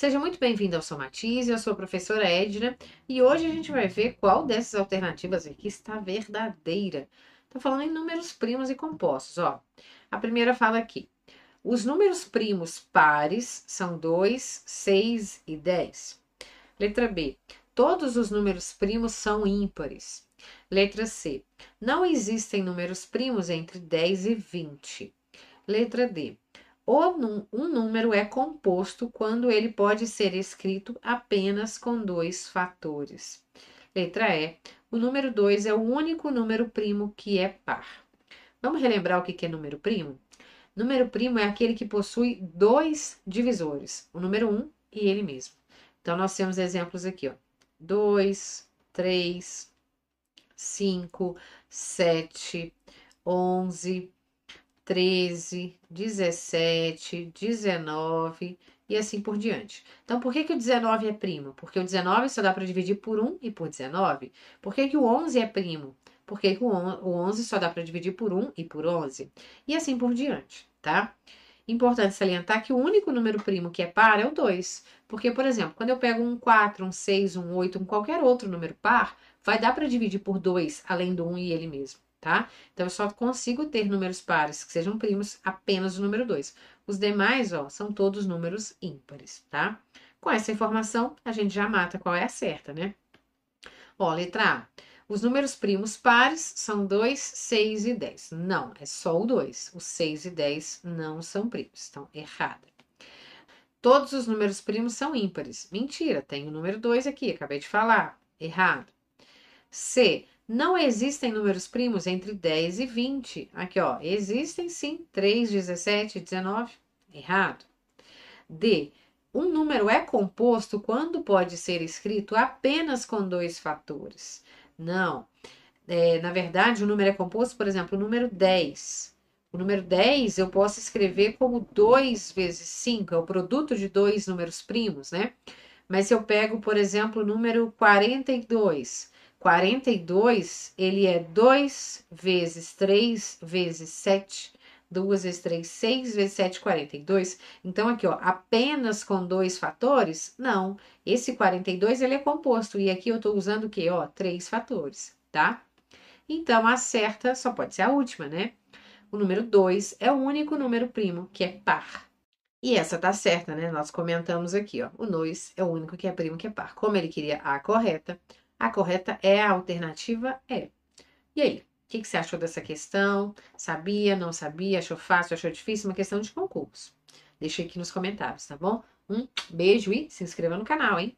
Seja muito bem-vindo ao Somatize, eu sou a professora Edna e hoje a gente vai ver qual dessas alternativas aqui está verdadeira. Tá falando em números primos e compostos, ó. A primeira fala aqui. Os números primos pares são 2, 6 e 10. Letra B. Todos os números primos são ímpares. Letra C. Não existem números primos entre 10 e 20. Letra D um número é composto quando ele pode ser escrito apenas com dois fatores. Letra E. O número 2 é o único número primo que é par. Vamos relembrar o que é número primo? Número primo é aquele que possui dois divisores, o número 1 um e ele mesmo. Então, nós temos exemplos aqui, ó. 2, 3, 5, 7, 11, 13, 17, 19 e assim por diante. Então, por que, que o 19 é primo? Porque o 19 só dá para dividir por 1 e por 19. Por que, que o 11 é primo? Porque que o 11 só dá para dividir por 1 e por 11. E assim por diante, tá? Importante salientar que o único número primo que é par é o 2. Porque, por exemplo, quando eu pego um 4, um 6, um 8, um qualquer outro número par, vai dar para dividir por 2 além do 1 e ele mesmo tá? Então, eu só consigo ter números pares que sejam primos apenas o número 2. Os demais, ó, são todos números ímpares, tá? Com essa informação, a gente já mata qual é a certa, né? Ó, letra A. Os números primos pares são 2, 6 e 10. Não, é só o 2. Os 6 e 10 não são primos, então errada. Todos os números primos são ímpares. Mentira, tem o número 2 aqui, acabei de falar. Errado. C. Não existem números primos entre 10 e 20. Aqui, ó, existem sim 3, 17, 19. Errado. D. Um número é composto quando pode ser escrito apenas com dois fatores. Não. É, na verdade, o número é composto, por exemplo, o número 10. O número 10 eu posso escrever como 2 vezes 5, é o produto de dois números primos, né? Mas se eu pego, por exemplo, o número 42, 42, ele é 2 vezes 3 vezes 7, 2 vezes 3, 6 vezes 7, 42. Então, aqui, ó, apenas com dois fatores? Não. Esse 42, ele é composto. E aqui eu tô usando o quê? Ó, três fatores, tá? Então, a certa só pode ser a última, né? O número 2 é o único número primo que é par. E essa tá certa, né? Nós comentamos aqui, ó. O 2 é o único que é primo que é par. Como ele queria a correta, a correta é a alternativa E. É. E aí, o que, que, você achou dessa questão? Sabia, não sabia, achou fácil, achou difícil? Uma questão de concurso. Deixa aqui nos comentários, tá bom? Um beijo e se inscreva no canal, hein?